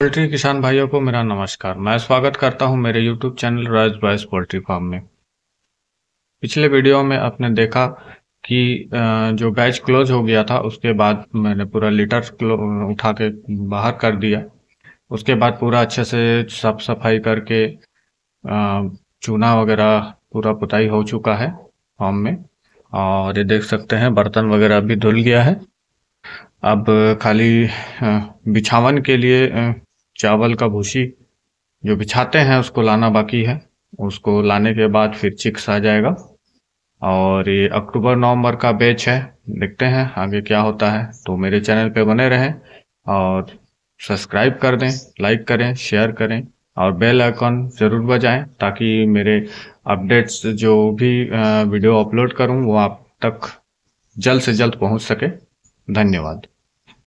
poultry किसान भाइयों को मेरा नमस्कार मैं स्वागत करता हूं मेरे YouTube channel Raj boys poultry farm में पिछले वीडियो में आपने देखा कि जो बैच क्लोज हो गया था उसके बाद मैंने पूरा लीटर उठा के बाहर कर दिया उसके बाद पूरा अच्छे से साफ सफाई करके चूना वगैरह पूरा पुताई हो चुका है फॉर्म में और ये देख सकते हैं बर्तन वगैरह भी धुल गया है अब खाली बिछावन के लिए चावल का भूसी जो बिछाते हैं उसको लाना बाकी है उसको लाने के बाद फिर चिक्स आ जाएगा और ये अक्टूबर नवंबर का बैच है देखते हैं आगे क्या होता है तो मेरे चैनल पे बने रहें और सब्सक्राइब कर दें लाइक करें शेयर करें और बेल आइकॉन ज़रूर बजाएं ताकि मेरे अपडेट्स जो भी वीडियो अपलोड करूं वो आप तक जल्द से जल्द पहुंच सके धन्यवाद